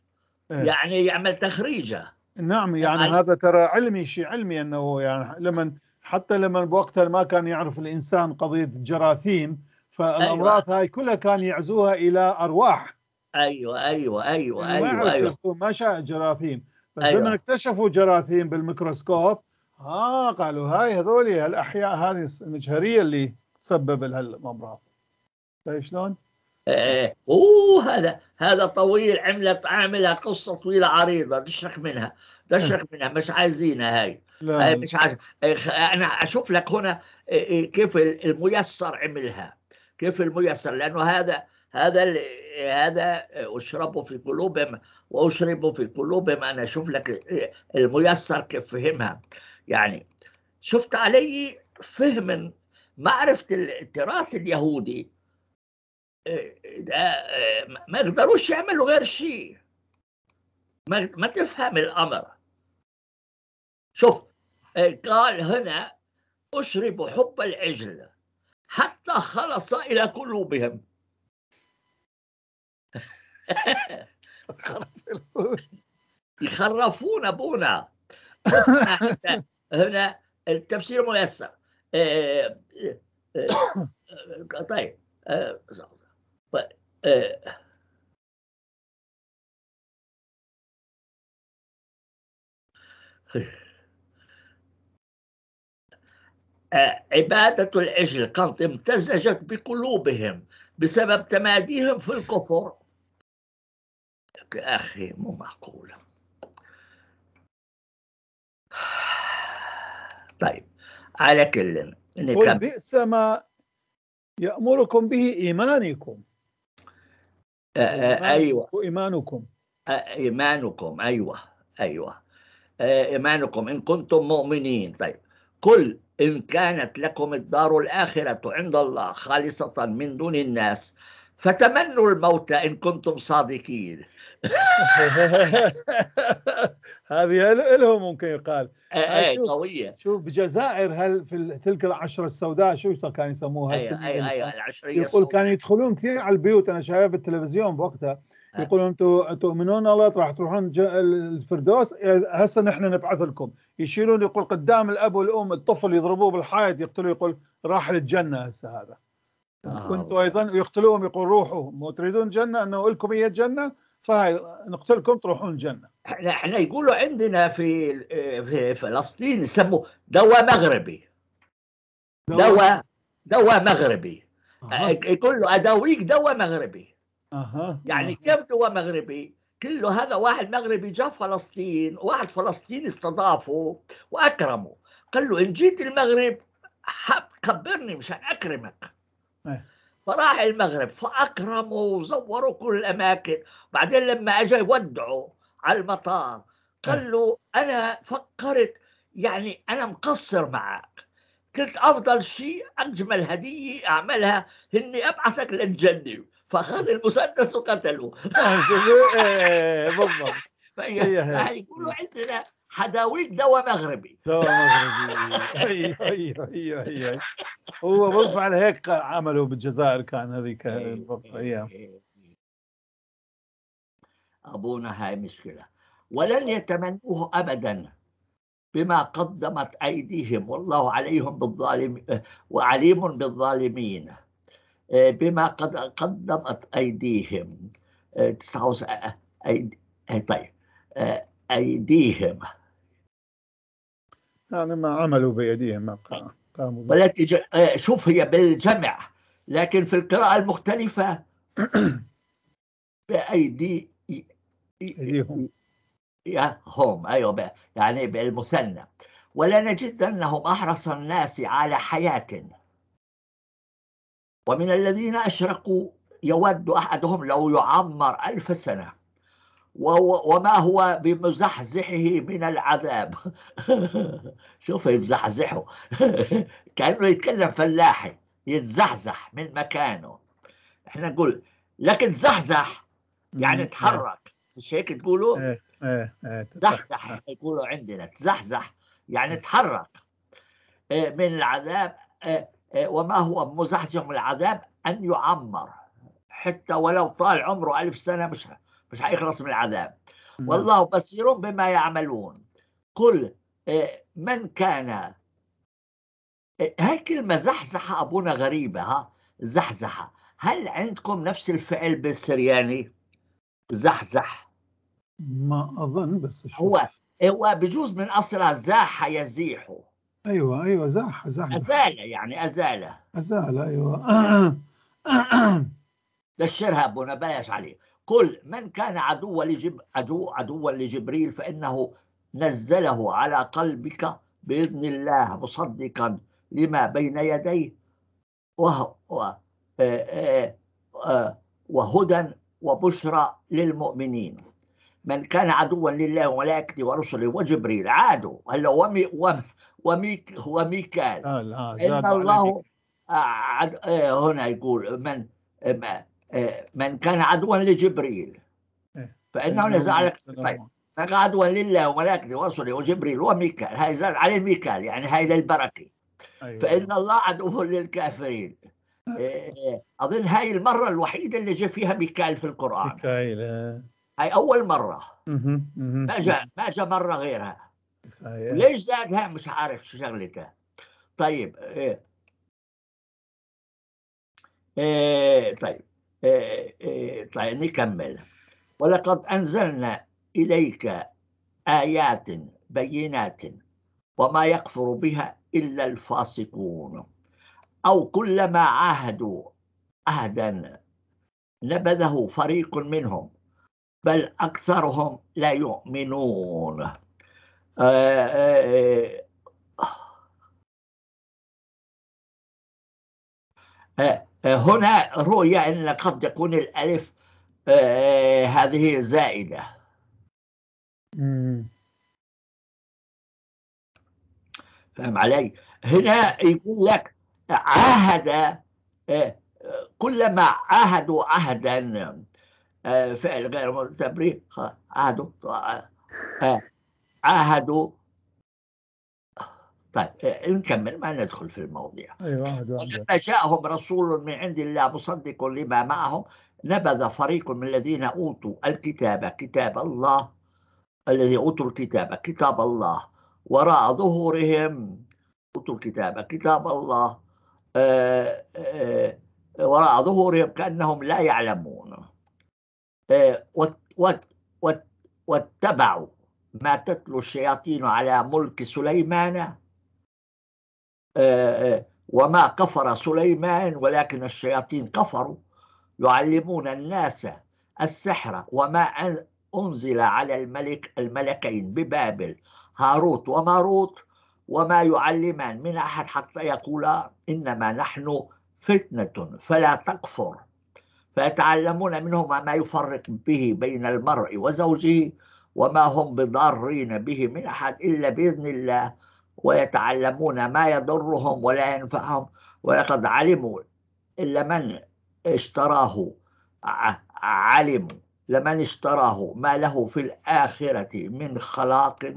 إيه. يعني يعمل تخريجه نعم يعني هذا ترى علمي شيء علمي انه يعني لما حتى لما بوقتها ما كان يعرف الانسان قضيه الجراثيم فالامراض أيوة. هاي كلها كان يعزوها الى ارواح ايوه ايوه ايوه ايوه, أيوة. ما شاء جراثيم بس أيوة. لما اكتشفوا جراثيم بالميكروسكوب اه قالوا هاي هذول الاحياء هذه المجهريه اللي تسبب الامراض طيب شلون؟ ايه اوه هذا هذا طويل عملت عاملها قصه طويله عريضه تشرق منها تشرق منها مش عايزينها هاي لا. هاي مش عايز إيه، انا اشوف لك هنا إيه، إيه، كيف الميسر عملها كيف الميسر لانه هذا هذا هذا اشربوا في قلوبهم واشربوا في قلوبهم انا اشوف لك الميسر كيف فهمها يعني شفت علي فهم معرفة التراث اليهودي آه، آه، ما يقدروش يعملوا غير شيء ما, تفهم الأمر شوف آه، قال هنا أشرب حب العجل حتى خلص إلى قلوبهم يخرفون أبونا هنا التفسير ميسر آه، آه، آه، طيب, طيب، عبادة العجل قد امتزجت بقلوبهم بسبب تماديهم في الكفر يا أخي مو معقولة طيب على كل قل بئس ما يأمركم به إيمانكم أيوة إيمانكم إيمانكم أيوة أيوة إيمانكم إن كنتم مؤمنين طيب قل إن كانت لكم الدار الآخرة عند الله خالصة من دون الناس فتمنوا الموت إن كنتم صادقين هذه لهم ممكن يقال إيه، إيه، اي قويه شوف بجزائر هل في تلك العشره السوداء شو كانوا يسموها ايوه ايوه ايوه العشريه يقول كانوا يدخلون كثير على البيوت انا شايفها في التلفزيون بوقتها يقولون انتم تؤمنون الله راح تروحون الفردوس هسه نحن نبعث لكم يشيلون يقول قدام الاب والام الطفل يضربوه بالحائط يقتلوه يقول راح للجنه هسه هذا آه كنتوا ايضا يقتلوهم يقول روحوا مو تريدون جنه انه لكم هي الجنه فنقتلكم تروحون الجنه احنا احنا يقولوا عندنا في في فلسطين يسموه دواء مغربي دواء دواء مغربي أه. يقول له اداويك دواء مغربي أه. يعني كم دواء مغربي كله هذا واحد مغربي جاء فلسطين واحد فلسطيني استضافه واكرمه قال له ان جيت المغرب كبرني مشان اكرمك أه. فراح المغرب فأكرموا وزوروا كل الأماكن بعدين لما اجى يودعوا على المطار آه. قال له أنا فكرت يعني أنا مقصر معك قلت أفضل شيء أجمل هدية أعملها إني أبعثك للجنة فأخذ المسدس وقتله بالضبط فهي يقولوا عندنا حداويك دواء مغربي دواء مغربي ايوه ايوه ايوه هو بالفعل هيك عمله بالجزائر كان هذيك إيه، الايام إيه، إيه، ابونا هاي مشكله ولن يتمنوه ابدا بما قدمت ايديهم والله عليهم بالظالم وعليم بالظالمين بما قد قدمت ايديهم تسعة أيدي... طيب أيديهم يعني ما عملوا بأيديهم ما قاموا والتي ج... آه، شوف هي بالجمع لكن في القراءة المختلفة بأيدي أيديهم هم أيوة يعني بالمثنى ولا نجد أنهم أحرص الناس على حياة ومن الذين اشرقوا يود أحدهم لو يعمر ألف سنة وما هو بمزحزحه من العذاب شوف يمزحزحه كأنه يتكلم فلاحي يتزحزح من مكانه احنا نقول لكن زحزح يعني آه. تحرك مش هيك تقولوا ايه ايه, إيه، زحزح آه. يقولوا عندنا تزحزح يعني إيه. تحرك آه، من العذاب وما هو مزحزح من العذاب أن يعمر حتى ولو طال عمره ألف سنة مش مش حيخلص من العذاب والله بصير بما يعملون قل آه، من كان آه، هاي كلمة زحزحة أبونا غريبة ها زحزحة هل عندكم نفس الفعل بالسرياني زحزح ما أظن بس شو. هو هو بجوز من أصلها زاح يزيح أيوة أيوة زاح زاح أزالة يعني أزالة أزالة أيوة دشرها أبونا بلاش عليه كل من كان عدوا لجب عدو عدوا لجبريل فإنه نزله على قلبك بإذن الله مصدقا لما بين يديه آه، آه، آه، وهدى وبشرى للمؤمنين من كان عدوا لله وملائكته ورسله وجبريل عادوا هلا ومي وميك وميكال آه إن الله هنا يقول من من كان عدوا لجبريل إيه. فانه نزعلك طيب من عدوا لله وملائكته ورسله وجبريل وميكال هاي زاد عليه ميكال يعني هاي للبركه أيوة. فان الله عدو للكافرين آه. إيه، اظن هاي المره الوحيده اللي جاء فيها ميكال في القران ميكال آه. هاي اول مره ما جاء ما جاء مره غيرها أيوة. ليش زادها مش عارف شو شغلتها طيب إيه. إيه طيب آه، آه، طيب نكمل ولقد أنزلنا إليك آيات بينات وما يكفر بها إلا الفاسقون أو كلما عاهدوا عهدا نبذه فريق منهم بل أكثرهم لا يؤمنون آآ آه، آآ آآ آه، هنا رؤية أن قد تكون الألف آه، آه، هذه زائدة فهم علي هنا يقول لك عهد كلما عهدوا عهدا فعل غير متبرير عهدوا عهدوا طيب آه، نكمل ما ندخل في المواضيع أيوة ولما جاءهم رسول من عند الله مصدق لما معهم نبذ فريق من الذين أوتوا الكتاب كتاب الله الذي أوتوا الكتاب كتاب الله وراء ظهورهم أوتوا الكتاب كتاب الله آه، آه، وراء ظهورهم كأنهم لا يعلمون واتبعوا ما تتلو الشياطين على ملك سليمان آه، آه. وما كفر سليمان ولكن الشياطين كفروا يعلمون الناس السحر وما أنزل على الملك الملكين ببابل هاروت وماروت وما يعلمان من أحد حتى يقولا إنما نحن فتنة فلا تكفر فيتعلمون منهما ما يفرق به بين المرء وزوجه وما هم بضارين به من أحد إلا بإذن الله ويتعلمون ما يضرهم ولا ينفعهم ولقد علموا لمن اشتراه علموا لمن اشتراه ما له في الآخرة من خلاق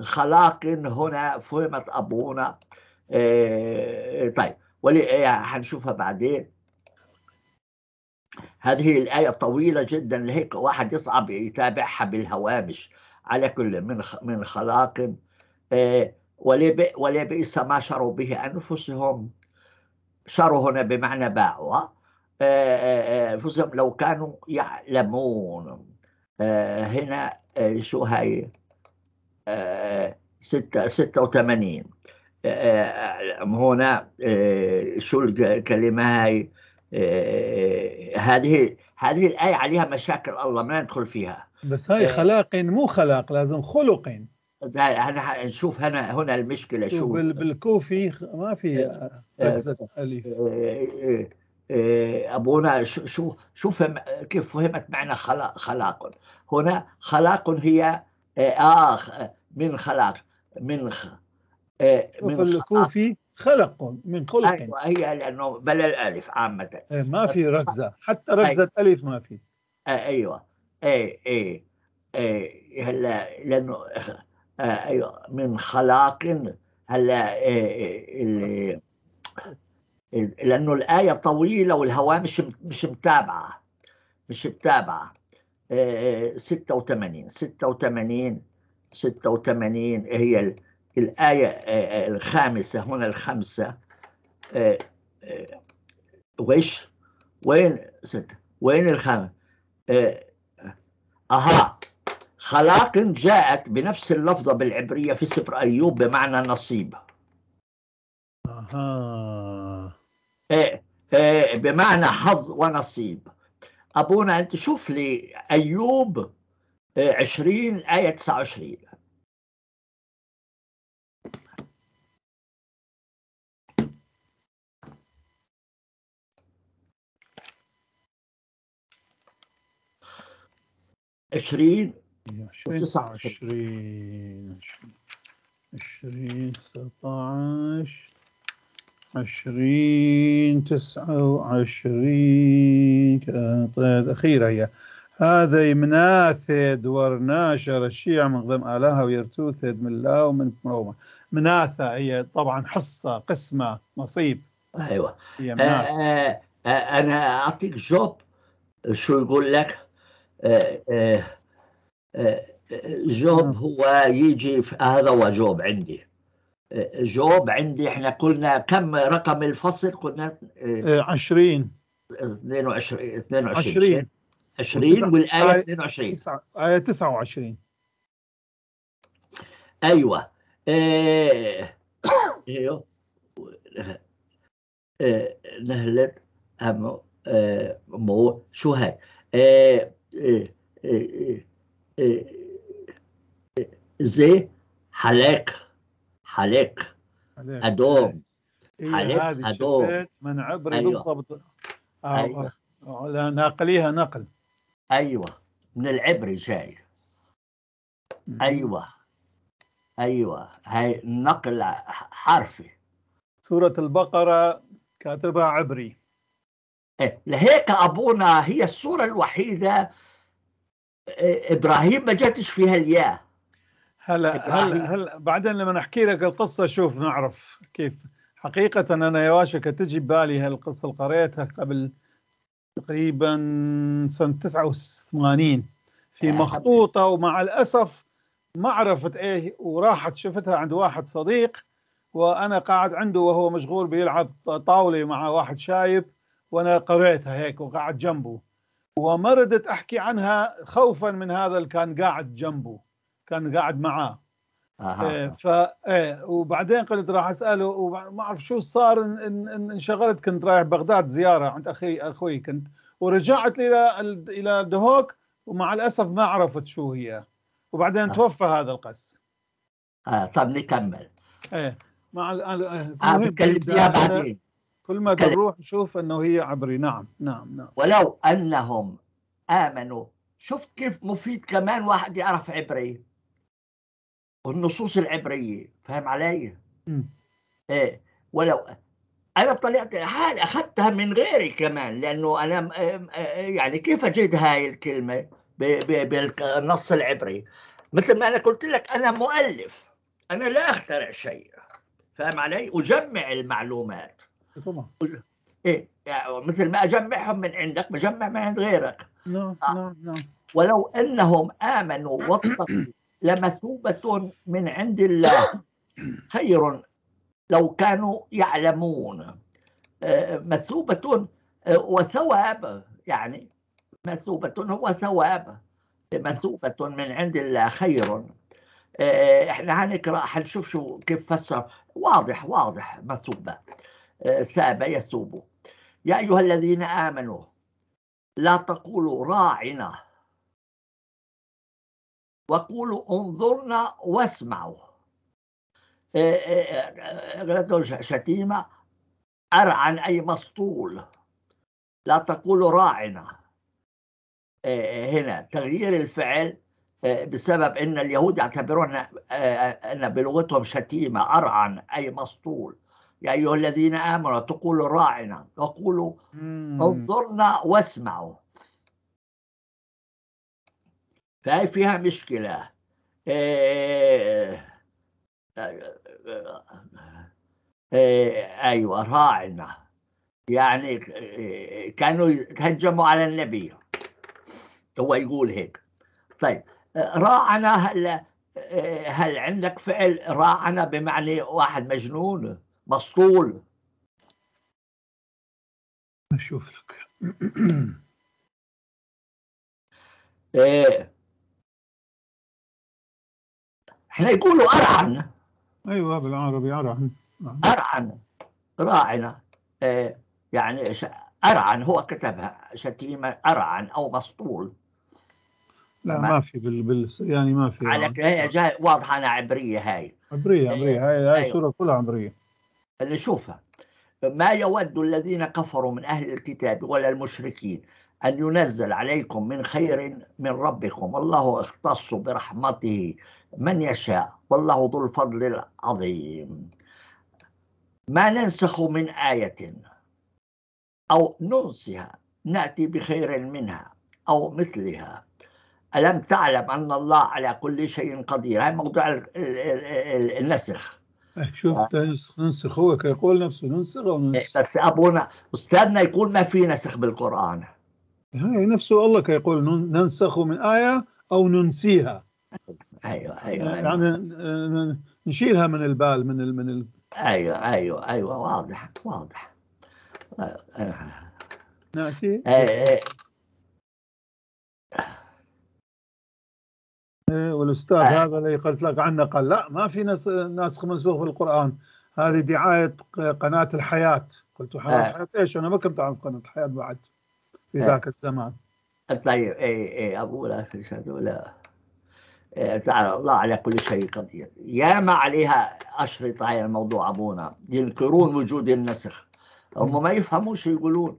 خلاق هنا فهمت أبونا آه، طيب ولي آه، هنشوفها بعدين هذه الآية طويلة جدا لهيك واحد يصعب يتابعها بالهوامش على كل من من خلاق آه، ولبئس ما شروا به أنفسهم شروا هنا بمعنى باعوا آه، آه، أنفسهم لو كانوا يعلمون هنا شو هاي ستة ستة وثمانين هنا شو الكلمة هاي هذه هذه الآية عليها مشاكل الله ما ندخل فيها بس هاي خلاق مو خلاق لازم خلق ده انا هنشوف هنا هنا المشكله شو بالكوفي ما في ركزه آه، آه، آه، ابونا شو شو فهم كيف فهمت معنى خلاق خلاق هنا خلاق هي اخ من خلاق من خ من الكوفي خلق من خلق أيوة هي لانه بلا الالف عامه إيه، ما في ركزه حتى ركزه أيوة. الف ما في ايوه اي اي اي هلا لانه أيوة، من خلاق هلا آه، آه، آه. لانه الايه طويله والهوامش مش مش متابعه مش متابعه 86 86 86 هي الآية الخامسة هنا الخمسة ويش وين ست وين الخامسة أها خلاق جاءت بنفس اللفظة بالعبرية في سفر أيوب بمعنى نصيب آه. إيه إيه بمعنى حظ ونصيب أبونا أنت شوف لي أيوب إيه، عشرين آية تسعة وعشرين عشرين 29 20 19 20 29 كانت أخيرة هي هذا مناثد ورناشر الشيعة من ضم آلها ويرتوثد من الله ومن روما مناثة هي طبعا حصة قسمة نصيب أيوة هي مناثة. آه، آه، آه، أنا أعطيك جوب شو يقول لك آه آه جوب نعم. هو يجي في هذا جوب عندي جوب عندي احنا قلنا كم رقم الفصل قلنا 20 22 22 20 والايه 22 ايه 29 آية ايوه آه، ايوه آه، نهلت أمو آه، شو هاي زي حلاك حلاك هدوم حلاك هدوم من عبري أيوة. بالضبط آه، أيوة. آه، آه، ناقليها نقل أيوة من العبري جاي أيوة أيوة هاي نقل حرفي سورة البقرة كاتبها عبري إيه لهيك أبونا هي السورة الوحيدة ابراهيم ما جاتش فيها الياء هلا هلا هلا بعدين لما نحكي لك القصه شوف نعرف كيف حقيقه انا يواشك تجي ببالي هالقصه اللي قريتها قبل تقريبا سنه 89 في مخطوطه ومع الاسف ما عرفت ايه وراحت شفتها عند واحد صديق وانا قاعد عنده وهو مشغول بيلعب طاوله مع واحد شايب وانا قريتها هيك وقاعد جنبه وما ردت احكي عنها خوفا من هذا اللي كان قاعد جنبه كان قاعد معاه آه ف إيه وبعدين قلت راح اساله وما اعرف شو صار إن إن انشغلت كنت رايح بغداد زياره عند اخي اخوي كنت ورجعت الى الى دهوك ومع الاسف ما عرفت شو هي وبعدين آه. توفى هذا القس آه طب نكمل ايه مع ال... آه, آه، بكلمك اياها بعدين كل ما طيب. تروح تشوف انه هي عبري نعم نعم نعم ولو انهم امنوا شفت كيف مفيد كمان واحد يعرف عبري والنصوص العبريه فاهم علي؟ ايه ولو انا طلعت الحال اخذتها من غيري كمان لانه انا إيه، إيه، يعني كيف اجد هاي الكلمه بالنص العبري مثل ما انا قلت لك انا مؤلف انا لا اخترع شيء فاهم علي اجمع المعلومات ايه يعني مثل ما اجمعهم من عندك بجمع من عند غيرك نعم آه. نعم نعم ولو انهم امنوا واتقوا لمثوبه من عند الله خير لو كانوا يعلمون آه، مثوبه آه، وثواب يعني مثوبه هو ثواب مثوبه من عند الله خير احنا هنقرا حنشوف شو كيف فسر واضح واضح مثوبه ساب يسوب يا أيها الذين آمنوا لا تقولوا راعنا وقولوا انظرنا واسمعوا آه، آه، آه، شتيمة أرعن أي مسطول لا تقولوا راعنا هنا تغيير الفعل بسبب ان اليهود يعتبرون ان بلغتهم شتيمه ارعن اي مسطول يا أيها الذين آمنوا تقول راعنا تقول انظرنا واسمعوا فهي فيها مشكلة إيه أيوة راعنا يعني كانوا يتهجموا على النبي هو يقول هيك طيب راعنا هل هل عندك فعل راعنا بمعنى واحد مجنون مسطول اشوف لك ايه احنا يقولوا ارعن ايوه بالعربي ارعن ارعن راعنا ايه يعني ارعن هو كتبها شتيمه ارعن او مسطول لا ما, في بال, بال يعني ما في على هي جاي واضحه انا عبريه هاي عبريه عبريه هاي هاي أيوة. الصوره كلها عبريه اللي شوفها ما يود الذين كفروا من أهل الكتاب ولا المشركين أن ينزل عليكم من خير من ربكم والله اختص برحمته من يشاء والله ذو الفضل العظيم ما ننسخ من آية أو ننسها نأتي بخير منها أو مثلها ألم تعلم أن الله على كل شيء قدير هذا موضوع النسخ شوف آه. ننسخ هو كيقول نفسه ننسخ وننسخ إيه، بس ابونا استاذنا يقول ما في نسخ بالقران هاي نفسه الله كيقول ننسخ من ايه او ننسيها ايوه ايوه, أيوة. يعني آه، نشيلها من البال من ال من ال ايوه ايوه ايوه واضح واضح ناتي آه، إيه، والاستاذ آه. هذا اللي قلت لك عنه قال لا ما في ناس ناسخ منسوخ في القران هذه دعايه قناه الحياه قلت قناه آه. الحياه ايش انا ما كنت اعرف قناه الحياه بعد في آه. ذاك آه. الزمان طيب اي اي ابو لا تشهد ولا إيه، تعالى الله على كل شيء قدير يا ما عليها أشرطة هي الموضوع أبونا ينكرون وجود النسخ هم ما يفهموش يقولون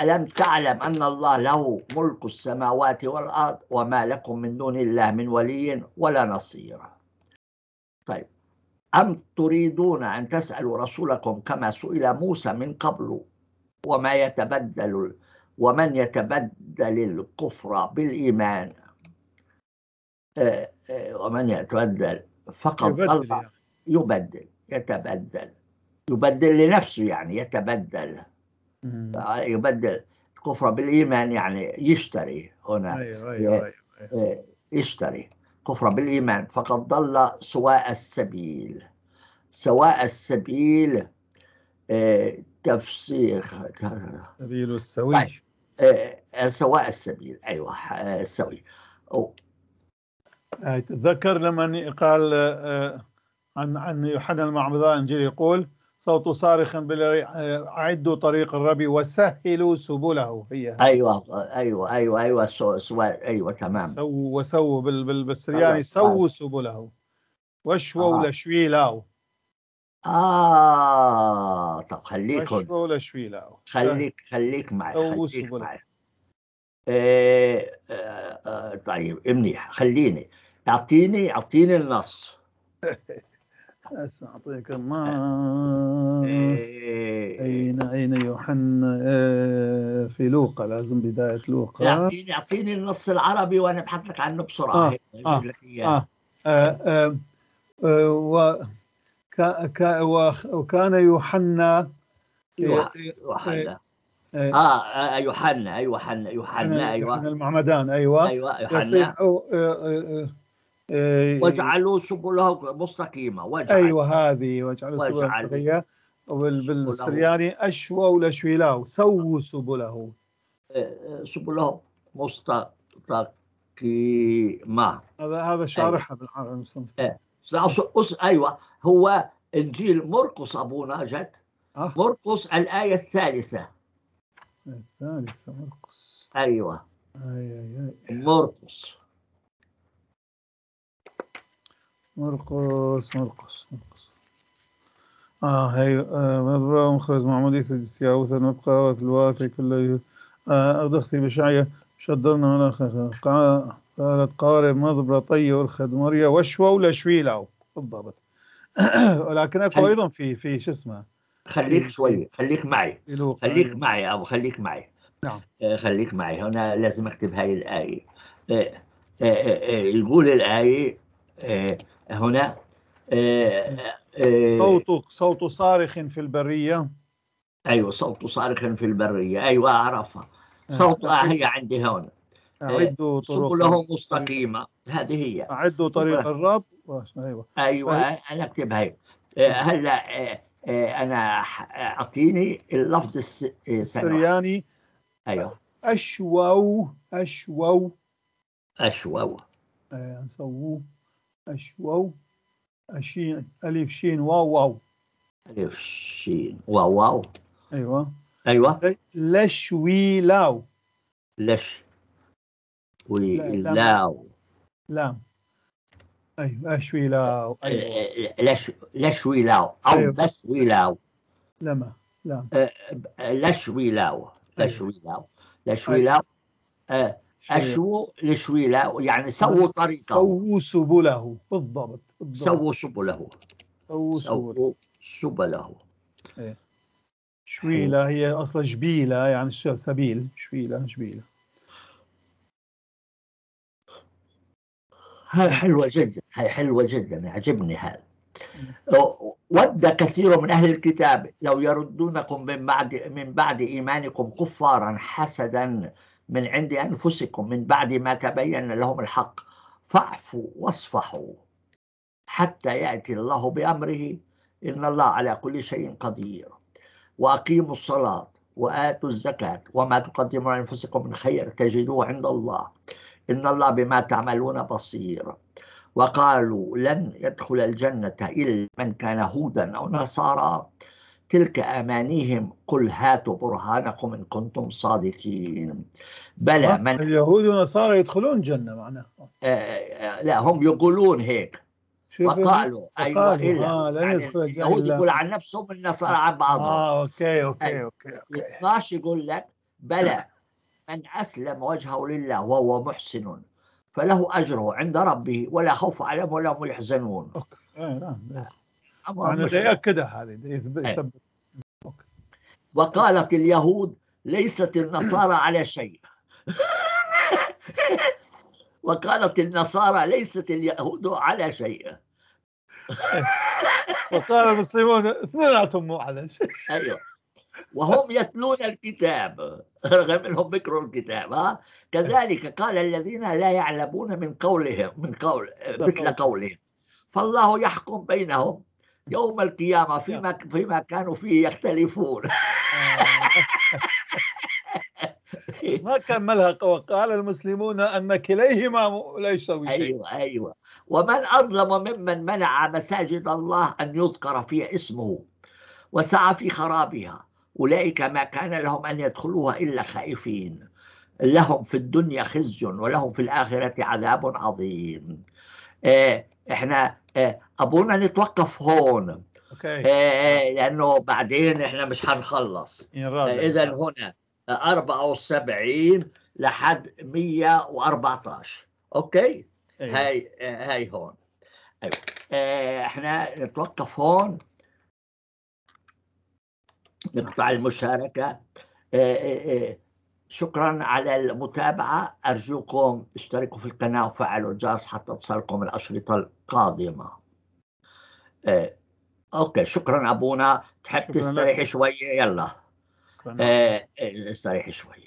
ألم تعلم أن الله له ملك السماوات والأرض وما لكم من دون الله من ولي ولا نصير طيب أم تريدون أن تسألوا رسولكم كما سئل موسى من قبل وما يتبدل ومن يتبدل الكفر بالإيمان آه، آه، ومن يتبدل فقد يبدل, يعني. يبدل يتبدل يبدل لنفسه يعني يتبدل يبدل كفر بالإيمان يعني يشتري هنا أيوة أيوة أيوة. أيوة. إيه، يشتري كفر بالإيمان فقد ضل سواء السبيل سواء السبيل إيه، تفسيخ سبيل السوي طيب. إيه، سواء السبيل أيوة السوي تتذكر لما قال عن عن يوحنا المعمدان انجيل يقول صوت صارخ أعدوا طريق الربي وسهلوا سبله هي أيوة أيوة أيوة أيوة سو سو أيوة تمام سووا وسووا بالسرياني أيوة. سووا سبله وشووا آه. لشويلاو آه طب خليك وشووا لشويلاو خليك خليك معي خليك معي إيه آه آه طيب منيح خليني اعطيني اعطيني النص اعطيك الناس إيه. أين أين يوحنا آه، في لوقا لازم بداية لوقا اعطيني اعطيني النص العربي وأنا أبحث لك عنه بسرعة آه آه،, آه آه آه آه وكان يوحنا يوحنا اه يوحنا آه، يوحنا يوحنا ايوه, أيوة. المعمدان ايوه ايوه يوحنا آه، واجعلوا سبله مستقيمة واجعل أيوة هذه واجعلوا سبله مستقيمة بالسرياني أشوى لشويلاو سووا سبله آه، آه، سبله مستقيمة هذا هذا شارحها أيوة. بالعربي أيوة هو إنجيل مرقس ابو ناجد أه. مرقس الآية الثالثة الثالثة مرقس أيوة أي أي أي. مرقس مرقص مرقص مرقص آه هي آه مضبع مخرج معمودية التياوث مبقى وثلوات كل آه أغدختي بشعية شدرنا من خير قالت قارب مضبرة طي ورخد مريا وشوى ولا شويلة بالضبط ولكن اكو ايضا في في شو اسمه خليك شوي خليك معي خليك معي ابو خليك معي نعم آه، خليك معي هنا لازم اكتب هاي الايه آه، آه، يقول الايه هنا آه، آه، آه، صوت صوت صارخ في البرية أيوة صوت صارخ في البرية أيوة أعرفها صوت هي عندي هون أعدوا طرق سبله مستقيمة هذه هي أعدوا طريق الرب أيوة أيوة أنا أكتبها هلا أنا أعطيني اللفظ السرياني أيوة اشوو اشوو اشوو أيوة. نسووه أش واو أشين ألف شين واو واو ألف شين واو واو أيوة أيوة لشويلاو لش لاو لام أيوة أشويلاو أيوة لش لشويلاو أو أيوة. وي لاو لما لام لشويلاو لشويلاو لشويلاو لاو أيوة. أيوة. أشو لشويلة يعني سووا طريقة سووا سبله بالضبط, بالضبط. سووا سبله سووا سبله, سبله. إيه. شويلة هي أصلا جبيلة يعني سبيل شويلة جبيلة هاي حلوة جدا هاي حلوة جدا عجبني هذا إيه. ود كثير من أهل الكتاب لو يردونكم من بعد من بعد إيمانكم كفارا حسدا من عند أنفسكم من بعد ما تبين لهم الحق فاعفوا واصفحوا حتى يأتي الله بأمره إن الله على كل شيء قدير وأقيموا الصلاة وآتوا الزكاة وما تقدموا لأنفسكم من خير تجدوه عند الله إن الله بما تعملون بصير وقالوا لن يدخل الجنة إلا من كان هودا أو نصارى تلك أمانيهم قل هاتوا برهانكم إن كنتم صادقين بلى من اليهود والنصارى يدخلون جنة معنا آه،, آه لا هم يقولون هيك وقالوا ايوه الا آه لا يعني اليهود يقول عن نفسهم النصارى عن بعضهم اه اوكي اوكي اوكي, أوكي. 12 يقول لك بلى من اسلم وجهه لله وهو محسن فله اجره عند ربه ولا خوف عليهم ولا هم يحزنون أوكي. آه نعم, نعم. انا بدي اكدها هذه إيه. وقالت اليهود ليست النصارى على شيء وقالت النصارى ليست اليهود على شيء إيه. وقال المسلمون اثنيناتهم مو على شيء ايوه وهم يتلون الكتاب رغم انهم بكروا الكتاب ها كذلك قال الذين لا يعلمون من قولهم من قول مثل قولهم فالله يحكم بينهم يوم القيامة فيما فيما كانوا فيه يختلفون آه. ما كان ملها وقال المسلمون ان كليهما ليس شيء ايوه ايوه ومن اظلم ممن منع مساجد الله ان يذكر في اسمه وسعى في خرابها اولئك ما كان لهم ان يدخلوها الا خائفين لهم في الدنيا خزي ولهم في الاخره عذاب عظيم آه، احنا آه، ابونا نتوقف هون اوكي آه، لانه بعدين احنا مش هنخلص اذا هنا 74 لحد 114 اوكي أيوة. هاي هاي هون أيوة. احنا نتوقف هون نقطع المشاركه شكرا على المتابعة أرجوكم اشتركوا في القناة وفعلوا الجرس حتى تصلكم الأشرطة القادمة اه. أوكي شكرا أبونا تحب تستريح شوية يلا اه. آه، استريح شوية